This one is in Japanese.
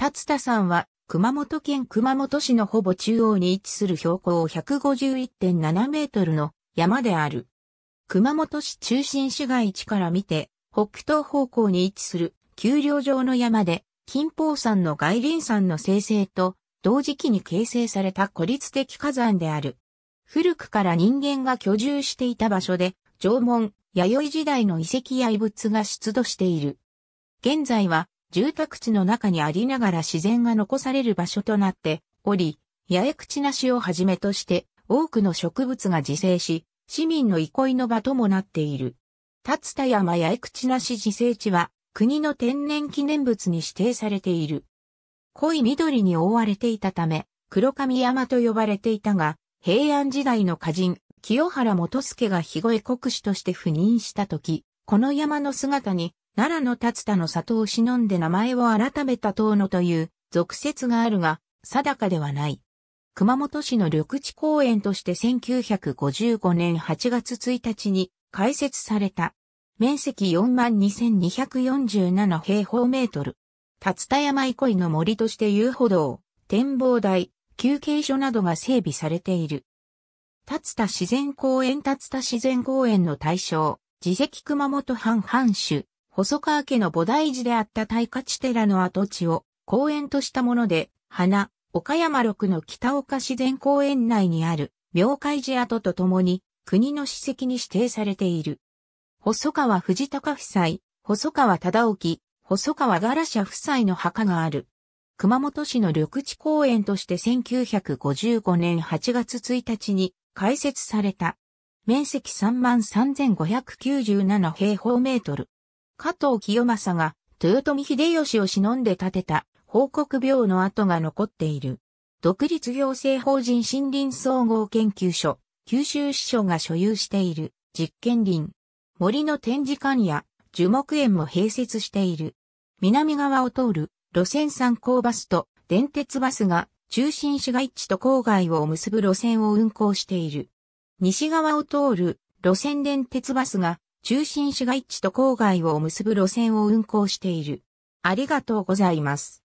辰田山は、熊本県熊本市のほぼ中央に位置する標高151.7メートルの山である。熊本市中心市街地から見て、北東方向に位置する丘陵上の山で、金峰山の外輪山の生成と同時期に形成された孤立的火山である。古くから人間が居住していた場所で、縄文、弥生時代の遺跡や遺物が出土している。現在は住宅地の中にありながら自然が残される場所となっており、八重口なしをはじめとして多くの植物が自生し、市民の憩いの場ともなっている。立田山八重口なし自生地は国の天然記念物に指定されている。濃い緑に覆われていたため、黒神山と呼ばれていたが、平安時代の歌人、清原元助が日越国主として赴任した時、この山の姿に奈良の竜田の里を忍んで名前を改めた遠野という俗説があるが、定かではない。熊本市の緑地公園として1955年8月1日に開設された。面積42,247平方メートル。竜田山憩いの森として遊歩道、展望台、休憩所などが整備されている。竜田自然公園竜田自然公園の対象、自責熊本藩藩主、細川家の菩提寺であった大勝寺の跡地を公園としたもので、花、岡山六の北岡自然公園内にある明海寺跡とともに国の史跡に指定されている。細川藤高夫妻、細川忠興、細川柄社夫妻の墓がある。熊本市の緑地公園として1955年8月1日に開設された。面積33,597平方メートル。加藤清正が豊臣秀吉を忍んで建てた報告病の跡が残っている。独立行政法人森林総合研究所、九州支所が所有している実験林。森の展示館や樹木園も併設している。南側を通る路線参考バスと電鉄バスが中心市街地と郊外を結ぶ路線を運行している。西側を通る路線電鉄バスが中心市街地と郊外を結ぶ路線を運行している。ありがとうございます。